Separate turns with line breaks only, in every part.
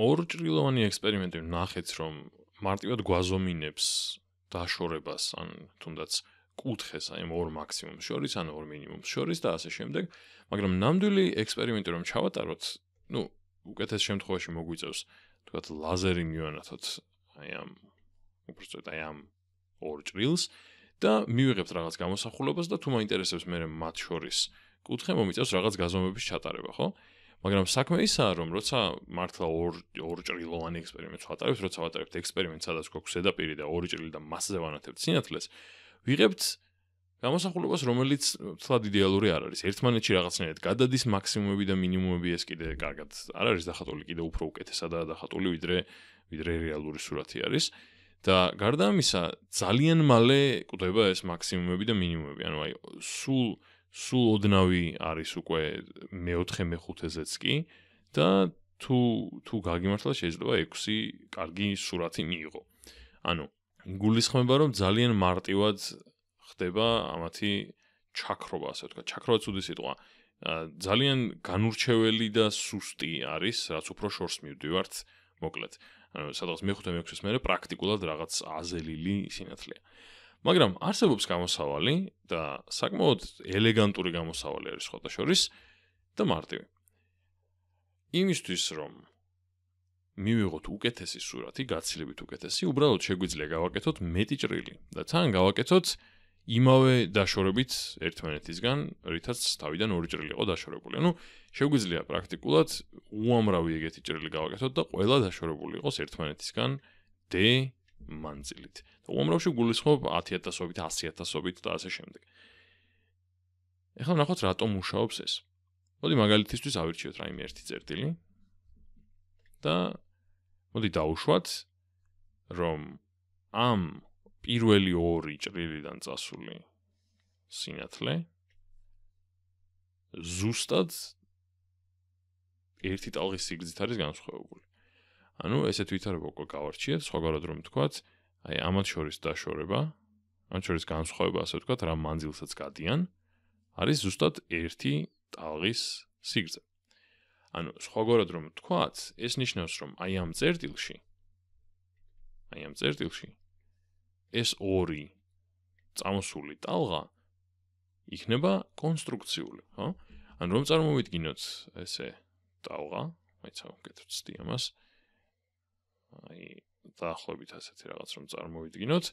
ორჭრილოვანი ექსპერიმენტი ნახეთ, რომ მარტივად გვაზომინებს დაშორებას, ან თუნდაც კუთხეს აი ორ მაქსიმუმს შორის, ან ორ მინიმუმს შორის და ასე შემდეგ, მაგრამ ნამდვილი ექსპერიმენტი რომ ჩავატაროთ, ну, უკეთეს შემთხვევაში მოგვიწევს, თქვათ, ლაზერი მივანათოთ აი ამ უბრალოდ აი ამ ორჭრილს და მივიღებთ რაღაც გამოსახულებას და თუ მაინტერესებს მე მათ შორის კუთხე მომიწევს რაღაც გაზომების ჩატარება, ხო? მაგრამ საქმე ისაა რომ როცა მართლა ორ ორ ჭრილოვანი ექსპერიმენტს ვატარებთ, როცა ვატარებთ ექსპერიმენტს, სადაც გვაქვს ზედაპირი და ორი ჭრილი და მასზე ვანათებთ სინათლეს, ვიღებთ გამოსახულებას, რომელიც თლად იდეალური არ არის. ერთმანეთში რაღაცნაირად გადადის მაქსიმუმები და მინიმუმები ეს კიდე კარგად არ არის დახატული, კიდე უფრო უკეთესადაა დახატული ვიდრე ვიდრე რეალური სურათი არის. და გარდა ამისა, ძალიან მალე კვდება ეს მაქსიმუმები და მინიმუმები, ანუ აი სულ სულ ოდნავი არის უკვე მეოთხე მეხუთეზეც კი და თუ თუ გაგიმართლა შეიძლება 6 კარგი სურათი მიიღო. ანუ გულისხმება რომ ძალიან მარტივად ხდება ამათი ჩაქრობა, ასე ვთქვა, ჩაქრობა ცუდი სიტყვა. ძალიან განურჩეველი და სუსტი არის, რაც უფრო შორს მივდივართ, მოკლედ. ანუ სადღაც მეხუთე მეექვსეს მერე პრაქტიკულად რაღაც აზელილი სინათლეა. მაგრამ არსებობს გამოსავალი და საკმაოდ ელეგანტური გამოსავალი არის ხოთა შორის და მარტივი. იმისთვის რომ მივიღოთ უკეთესი სურათი, გაცილებით უკეთესი, უბრალოდ შეგვიძლია გავაკეთოთ მეტი ჭრილი და თან გავაკეთოთ იმავე დაშორებით ერთმანეთისგან, რითაც თავიდან ორი ჭრილი იყო დაშორებული. ანუ შეგვიძლია პრაქტიკულად უამრავი ეგეთი ჭრილი გავაკეთოთ და ყველა დაშორებული იყოს ერთმანეთისგან D მანძილით. უმრავში გულისხმობ 10000-ობით, 100000-ობით და ასე შემდეგ. ახლა ნახოთ რატომ მუშაობს ეს. მოდი მაგალითისთვის ავირჩიოთ რაიმე ერთი წერტილი. და მოდი დაუშვათ რომ ამ პირველი ორი ჭრილიდან წასული სინათლე ზუსტად ერთი ტალღის სიგრძით არის განსხვავებული. ანუ ესე თვითონ უკვე გავარჩიეთ სხვაგვარად რომ თქვათ აი ამათ შორის დაშორება ამ შორის განსხვავება ასე ვთქვათ რა მანძილსაც გადიან არის ზუსტად ერთი ტალღის სიგრძე ანუ სხვაგვარად რომ თქვათ ეს ნიშნავს რომ აი ამ წერტილში აი ამ წერტილში ეს ორი წამოსული ტალღა იქნება კონსტრუქციული ხო ანუ რომ წარმოვიდგინოთ ესე ტალღა მე ცოტა უკეთ ვწდი ამას აა აი დაახლოებით ასეთი რაღაც რომ წარმოვიდგინოთ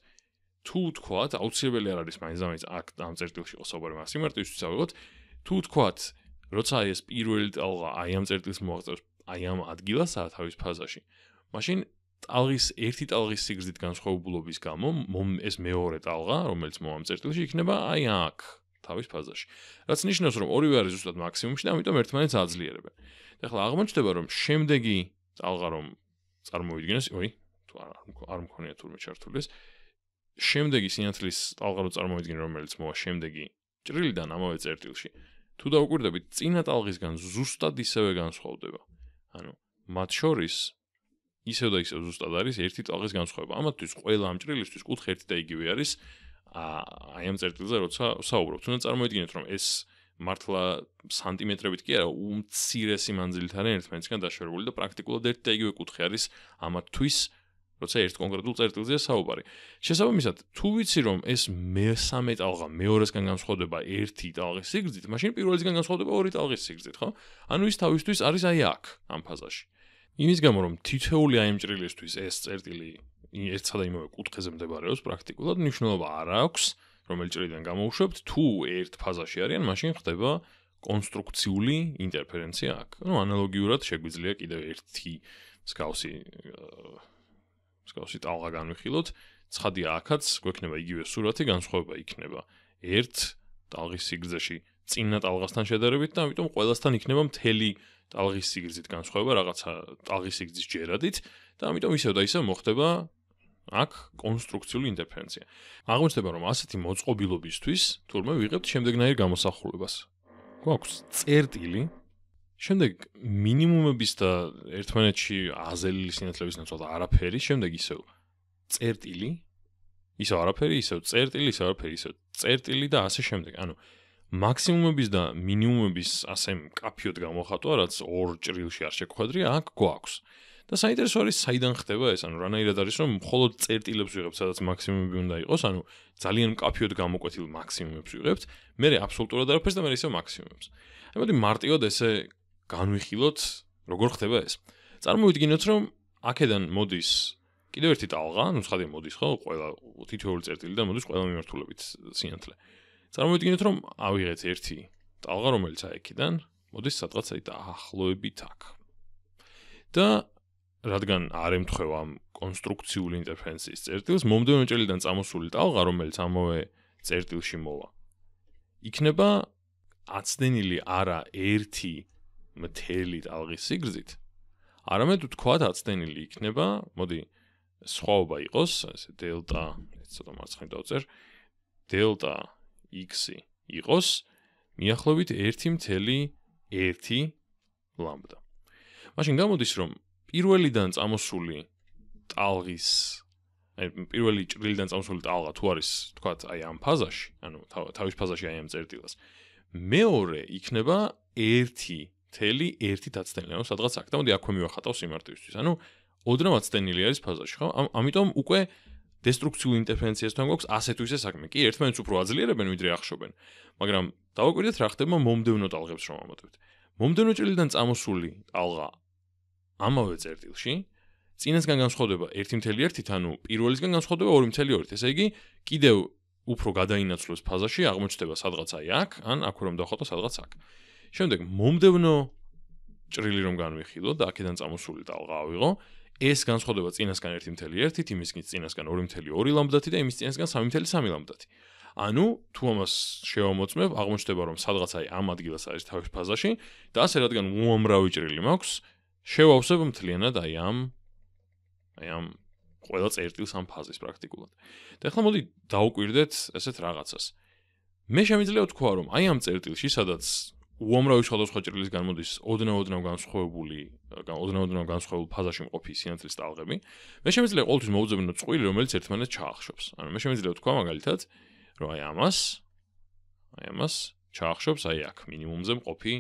თუ თქვათ აუცილებელი არ არის მაინც ამ ამ წერტილში იყოს უბრალოდ მასიმარტივისთვის ავიღოთ თუ თქვათ როცა ეს პირველი ტალღა აი ამ წერტილს მოაღწევს აი ამ ადგილას ა თავის ფაზაში მაშინ ტალღის ერთი ტალღის სიგრძით განსხვავებულობის გამო ეს მეორე ტალღა რომელიც მომამ წერტილში იქნება აი აქ თავის ფაზაში რაც ნიშნავს რომ ორივე არის ზუსტად მაქსიმუმში და ამიტომ ერთმანეთს აძლიერებენ ეხლა აღმოჩნდება რომ შემდეგი ტალღა რომ წარმოვიდგინეს, ой, თუ არ არ მქონია თურმე ჩართულეს. შემდეგი სინათლის ალღარო წარმოვიდგინე, რომელიც მოვა შემდეგი ჭრილიდან ამავე წერტილში. თუ დაუკვირდებით, წინა ტალღისგან ზუსტად ისევე განსხვავდება. ანუ მათ შორის ისევ და ისევ ზუსტად არის ერთი ტალღის განსხვავება. ამათთვის ყველა ამ ჭრილისთვის კუთხე ერთი და იგივე არის. აი ამ წერტილზე როცა საუბრობთ, უნდა წარმოვიდგინოთ, რომ ეს მართლა სანტიმეტრებით კი არა, უმცირესი მანძილით არის ერთმანეთისგან დაშორებული და პრაქტიკულად ერთ და იგივე კუთხე არის ამათთვის, როცა ერთ კონკრეტულ წერტილზე საუბარი. შესაბამისად, თუ ვიცი რომ ეს მესამე ტალღა მეორესგან განსხვავდება ერთი ტალღის სიგრძით, მაშინ პირველისგან განსხვავდება ორი ტალღის სიგრძით, ხო? ანუ ის თავისთავად არის აი აქ ამ ფაზაში. იმის გამო რომ თითოეული აი მჭრილისთვის ეს წერტილი ერთსა და იმავე კუთხეზე მდებარეობს პრაქტიკულად მნიშვნელობა არ აქვს. რომელიც ჭრიდან გამოუშვებთ, თუ ერთ ფაზაში არიან, მაშინ ხდება კონსტრუქციული ინტერფერენცია აქ. ну ანალოგიურად შეგვიძლია კიდევ ერთი მსგავსი მსგავსი ტალღა განვიხილოთ. ცხადია აქაც გვექნება იგივე სურათი, განსხვავება იქნება ერთ ტალღის სიგრძეში წინა ტალღასთან შედარებით და ამიტომ ყველასთან იქნება მთელი ტალღის სიგრძით განსხვავება რაღაცა ტალღის სიგრძის ჯერადით და ამიტომ ისევ და ისევ მოხდება აქ კონსტრუქციული ინტერფერენცია. აღმოჩნდება, რომ ასეთი მოწყობილობისთვის თურმე ვიღებთ შემდეგნაირ გამოსახულებას. გვაქვს წერტილი შემდეგ მინიმუმების და ერთმანეთში აზელილის ინტერფერენცების ნაცვლად არაფერი, შემდეგ ისევ წერტილი, ისევ არაფერი, ისევ წერტილი, ისევ არაფერი, ისევ წერტილი და ასე შემდეგ. ანუ მაქსიმუმების და მინიმუმების ასე მკაფიოდ გამოხატვა, რაც ორ ჭრილში არ შეგხვედრია, აქ გვაქვს. და საინტერესო არის საიდან ხდება ეს ანუ რანაირად არის რომ მხოლოდ წერტილებს ვიღებ სადაც მაქსიმუმები უნდა იყოს ანუ ძალიან მკაფიოდ გამოკვეთილ მაქსიმუმებს ვიღებთ მე რე აბსოლუტურად არაფერს და მე ისე მაქსიმუმებს აი მოდი მარტივად ესე განვიხილოთ როგორ ხდება ეს წარმოვიდგინოთ რომ აქედან მოდის კიდევ ერთი ტალღა ანუ ხადე მოდის ხო ყველა თითოეული წერტილი და მოდის ყველა მიმართულებით სინათლე წარმოვიდგინოთ რომ ავიღეთ ერთი ტალღა რომელიც აიქიდან მოდის სადღაც აი დაახლოებით აქ და რადგან არ ემთხვევა ამ კონსტრუქციული ინტერფერენციის წერტილს, მომდენო ჭელიდან წამოსული ტალღა, რომელიც ამავე წერტილში მოვა, იქნება აცდენილი არა ერთი მთელი ტალღის სიგრძით, არამედ თქვათ აცდენილი იქნება, მოდი, სხვაობა იყოს, ესე დელტა, ცოტა მარცხნიდან დავწერ, დელტა x-ი იყოს მიახლოებით 1.1 ლამბდა. მაშინ გამოდის რომ პირველიდან წამოსული ტალღის აი პირველი ჭრილიდან წამოსული ტალღა თუ არის თქვა აი ამ ფაზაში ანუ თავის ფაზაში აი ამ წერტილას მეორე იქნება 1.1 დაცდენილი ანუ სადღაც აქ და მოდი აქვე მივახატავს იმარტივისთვის ანუ ოდნავ დაცდენილი არის ფაზაში ხო ამიტომ უკვე დესტრუქციულ ინტერფერენციას თან გვაქვს ასეთვისე საქმე კი ერთმანეთს უფრო აძლიერებენ ვიდრე ახშობენ მაგრამ დავაკვირდეთ რა ხდება მომდევნო ტალღებს რომ ამოტვირთ მომდენო ჭრილიდან წამოსული ტალღა ამავე წერტილში წინასგან განსხვავდება 1.1-ით, ანუ პირველისგან განსხვავდება 2.2-ით. ესე იგი, კიდევ უფრო გადაინაცვლოს ფაზაში, აღმოჩნდება სადღაცაი აქ, ან აქ რომ დახოთ სადღაც აქ. შემდეგ მომდევნო ჭრილი რომ განვიხილო და აქედან წამოსული ტალღა ავიღო, ეს განსხვავდება წინასგან 1.1-ით, იმისგან წინასგან 2.2 ლამბდათი და იმის წინასგან 3.3 ლამბდათი. ანუ თუ ამას შევამოწმებ, აღმოჩნდება რომ სადღაცაი ამ ადგილას არის თავის ფაზაში და ასე რადგან უამრავი ჭრილი მაქვს, შევავსებ მთლიანად აი ამ აი ამ ყველა წერტილს ამ ფაზის პრაქტიკულად. და ახლა მოდი დაუკვირდეთ ესეთ რაღაცას. მე შემიძლია ვთქვა რომ აი ამ წერტილში სადაც უომრავი სხვადასხვა წერტილის განმოდის ოდნაოდნავ განსხვავებული ოდნაოდნავ განსხვავებულ ფაზაში მყოფი სინათლის ტალღები, მე შემიძლია ყოველთვის მოუძებნო წვილი რომელიც ერთმანეთს ჩაახშობს. ანუ მე შემიძლია ვთქვა მაგალითად რომ აი ამას აი ამას ჩაახშობს აი აქ მინიმუმზე მყოფი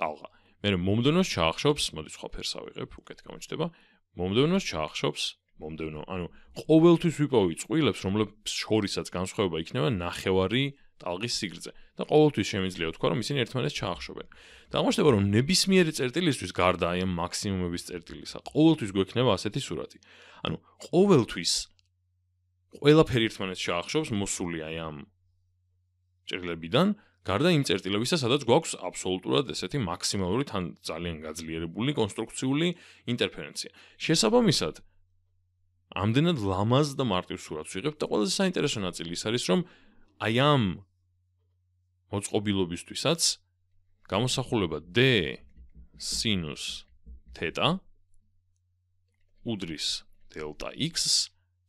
ტალღა. მე მომდენოს ჩაახშობს, მოდი სხვა ფერს ავიღებ, უკეთ გამოჩდება. მომდენოს ჩაახშობს, მომდენო, ანუ ყოველთვის ვიპოვი წვილებს, რომლებს შორისაც განსხვავება იქნება ნახევარი ტალღის სიგრძე და ყოველთვის შემიძლია ვთქვა, რომ ისინი ერთმანეთს ჩაახშობენ. და აღმოჩნდება, რომ ნებისმიერი წერტილისთვის გარდა აი ამ მაქსიმუმების წერტილისა, ყოველთვის გვექნება ასეთი სურათი. ანუ ყოველთვის ყველაფერი ერთმანეთს ჩაახშობს, მოსული აი ამ ჭრილებიდან გარდა იმ წერტილებისა, სადაც გვაქვს აბსოლუტურად ესეთი მაქსიმალური თან ძალიან გაძლიერებული კონსტრუქციული ინტერფერენცია. შესაბამისად, ამდენად ლამაზ და მარტივ სურათს ვიღებთ და ყველაზე საინტერესო ნაწილი ის არის, რომ აი ამ მოწყობილობისთვისაც გამოსახულება d sin theta უდრის delta x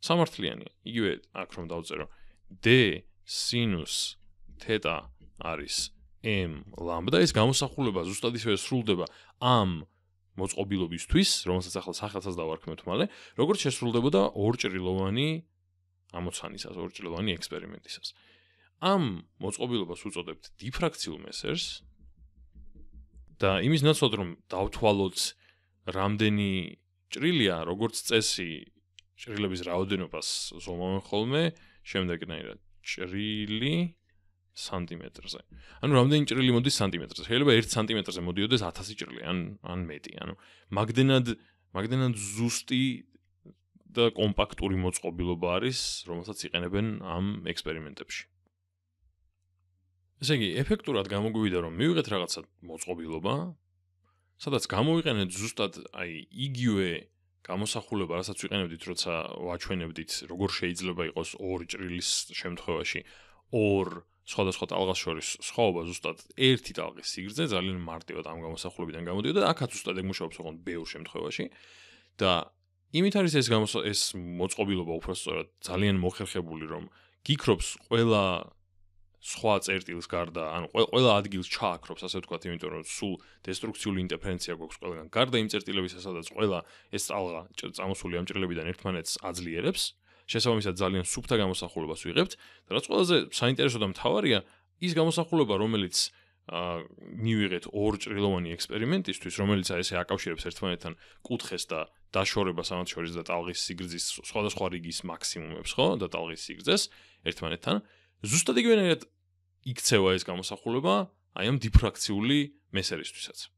სამართლიანია. იგივე აქ რომ დავწერო d sin theta არის m ლამბდა ეს გამოსახულება ზუსტად ისევე სრულდება ამ მოწყობილობისთვის რომელსაც ახლა სახელსაც დავარქმევთ მალე როგორც შესრულდებოდა ორჭრილოვანი ამოცანისას ორჭრილოვანი ექსპერიმენტისას ამ მოწყობილობას უწოდებთ დიფრაქციულ მესერს და იმის ნაცვლად რომ დავთვალოთ რამდენი ჭრილია როგორც წესი ჭრილების რაოდენობას ზომავენ ხოლმე შემდეგნაირად ჭრილი სანტიმეტრზე. ანუ რამდენი ჭრილი მოდის სანტიმეტრზე? შეიძლება 1 სანტიმეტრზე მოდიოდეს 1000 ჭრილი, ან ან მეტი, ანუ მაგდენად მაგდენად ზუსტი და კომპაქტური მოწყობილობა არის, რომელსაც იყენებენ ამ ექსპერიმენტებში. ესე იგი, ეფექტურად გამოგვივიდა რომ მივიღეთ რაღაცა მოწყობილობა, სადაც გამოვიყენეთ ზუსტად აი იგივე გამოსახულება, რასაც ვიყენებდით, როცა ვაჩვენებდით, როგორ შეიძლება იყოს 2 ჭრილის შემთხვევაში, 2 სხვადასხვა ტალღას შორის სხვაობა ზუსტად ერთი ტალღის სიგრძე ძალიან მარტივად ამ გამოსახულებიდან გამოდიოდა და აქაც უბრალოდ ეგ მუშაობს ოღონდ ბევრ შემთხვევაში და იმით არის ეს გამოს ეს მოწყობილობა უფრო სწორად ძალიან მოხერხებული რომ გიქრობს ყველა სხვა წერტილს გარდა ანუ ყველა ადგილს ჩააქრობს ასე ვთქვათ იმიტომ რომ სულ დესტრუქციული ინტერფერენცია გვაქვს ყველგან გარდა იმ წერტილებისა სადაც ყველა ეს ტალღა წამოსული ამ ჭრილებიდან ერთმანეთს აძლიერებს შესაბამისად ძალიან სუფთა გამოსახულებას ვიღებთ და რაც ყველაზე საინტერესო და მთავარია ის გამოსახულება რომელიც ა მივიღეთ ორ ჭრილოვანი ექსპერიმენტისთვის რომელიც აი ესე აკავშირებს ერთმანეთთან კუთხეს და დაშორებას ამ შორის და ტალღის სიგრძის სხვადასხვა რიგის მაქსიმუმებს ხო და ტალღის სიგრძეს ერთმანეთთან ზუსტად იგივენაირად იქცევა ეს გამოსახულება აი ამ დიფრაქციული მესერისთვისაც